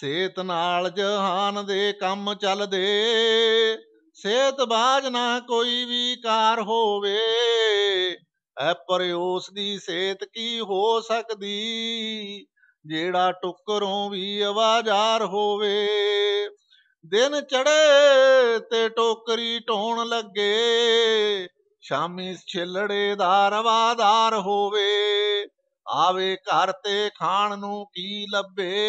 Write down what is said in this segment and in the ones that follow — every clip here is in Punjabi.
ਸੇਤ ਨਾਲ ਜਹਾਨ ਦੇ ਕੰਮ ਚੱਲਦੇ ਸੇਤ ਬਾਜ ਨਾ ਕੋਈ ਵੀ ਕਾਰ ਹੋਵੇ ਐ ਪਰ ਉਸ ਦੀ ਸੇਤ ਕੀ ਹੋ ਸਕਦੀ ਜਿਹੜਾ ਟੁਕਰੋਂ ਵੀ ਆਵਾਜ਼ਾਰ ਹੋਵੇ ਦਿਨ ਚੜੇ ਤੇ ਟੋਕਰੀ ਢੋਣ ਲੱਗੇ ਸ਼ਾਮੀ ਛਿਲੜੇ ਦਾ ਰਵਾਦਾਰ ਹੋਵੇ ਆਵੇ ਘਰ ਤੇ ਖਾਣ ਨੂੰ ਕੀ ਲੱਭੇ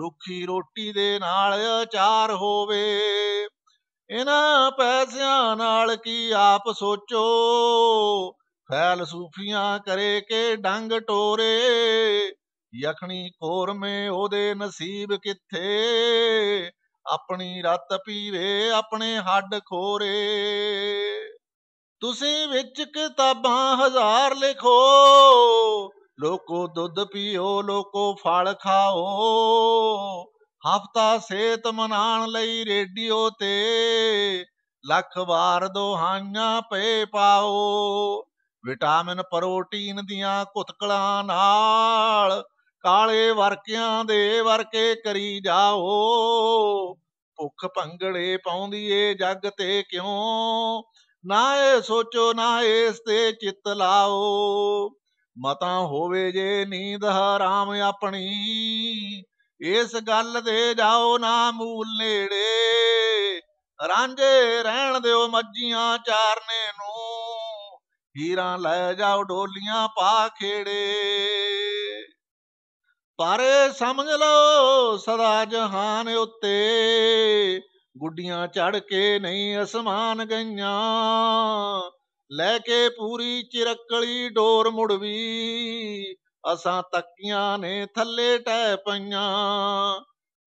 ਰੁੱਖੀ ਰੋਟੀ ਦੇ ਨਾਲ ਚਾਰ ਹੋਵੇ ਇਹਨਾਂ ਪੈਸਿਆਂ ਨਾਲ ਕੀ ਆਪ ਸੋਚੋ ਫੈਲ ਸੂਫੀਆਂ ਕਰੇ ਕੇ ਡੰਗ ਟੋਰੇ ਯਖਣੀ ਕੋਰ ਮੇ ਉਹਦੇ ਨਸੀਬ ਕਿੱਥੇ ਆਪਣੀ ਰਤ ਪੀਵੇ ਆਪਣੇ ਹੱਡ ਖੋਰੇ ਤੁਸੀਂ ਵਿੱਚ ਕਿਤਾਬਾਂ ਹਜ਼ਾਰ ਲਿਖੋ ਲੋਕੋ ਦੁੱਧ ਪੀਓ ਲੋਕੋ ਫਲ ਖਾਓ ਹਫਤਾ ਸੇਤ ਮਨਾਣ ਲਈ ਰੇਡੀਓ ਤੇ ਲੱਖ ਵਾਰ ਦੋਹਾਈਆਂ ਪੇ ਪਾਓ ਵਿਟਾਮਿਨ ਪ੍ਰੋਟੀਨ ਦੀਆਂ ਕੁਤਕਲਾਂ ਨਾਲ ਕਾਲੇ ਵਰਕਿਆਂ ਦੇ ਵਰਕੇ ਕਰੀ ਜਾਓ ਭੁੱਖ ਭੰਗੜੇ ਪਾਉਂਦੀ ਏ ਜੱਗ ਤੇ ਕਿਉਂ ਨਾ ਇਹ ਸੋਚੋ ਨਾ ਇਸ ਤੇ ਚਿੱਤ ਲਾਓ ਮਤਾ ਹੋਵੇ ਜੇ ਨੀਂਦ ਹਰਾਮ ਆਪਣੀ ਇਸ ਗੱਲ ਦੇ ਜਾਓ ਨਾ ਮੂਲ ਨੇੜੇ ਰਾਂਝੇ ਰਹਿਣ ਦਿਓ ਮੱਝੀਆਂ ਚਾਰਨੇ ਨੂੰ ਹੀਰਾ ਲੈ ਜਾਓ ਢੋਲੀਆਂ ਪਾ ਖੇੜੇ ਪਰ ਸਮਝ ਲਓ ਸਦਾ ਜਹਾਨ ਉੱਤੇ ਗੁੱਡੀਆਂ ਚੜ ਕੇ ਨਹੀਂ ਅਸਮਾਨ ਗਈਆਂ ਲੈ ਕੇ ਪੂਰੀ ਚਿਰਕਲੀ ਡੋਰ ਮੁੜਵੀ ਅਸਾਂ ਤੱਕੀਆਂ ਨੇ ਥੱਲੇ ਟੈ ਪਈਆਂ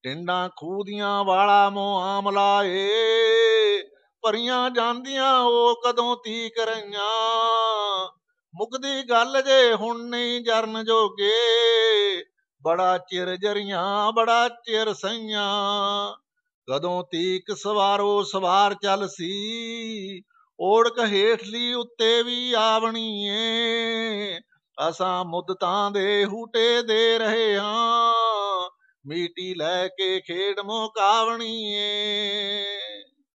ਟਿੰਡਾਂ ਖੂਦੀਆਂ ਵਾਲਾ ਮੁਆਮਲਾ ਏ ਭਰੀਆਂ ਜਾਂਦੀਆਂ ਉਹ ਕਦੋਂ ਤੀਕ ਰਈਆਂ ਮੁਕਦੀ ਗੱਲ ਜੇ ਹੁਣ ਨਹੀਂ ਜਰਨ ਜੋਗੇ ਬੜਾ ਚਿਰ ਜਰੀਆਂ ਬੜਾ ਚਿਰ ਸਈਆਂ ਕਦੋਂ ਤੀਕ ਸਵਾਰੋ ਸਵਾਰ ਚੱਲ ਸੀ ਓੜਕ ਹੇਠਲੀ ਉੱਤੇ ਵੀ ਆਵਣੀ ਏ ਅਸਾਂ ਮੁੱਦਤਾਂ ਦੇ ਹੂਟੇ ਦੇ ਰਹੇ ਹਾਂ ਮੀਟੀ ਲੈ ਕੇ ਖੇਡ ਮੁਕਾਵਣੀ ਏ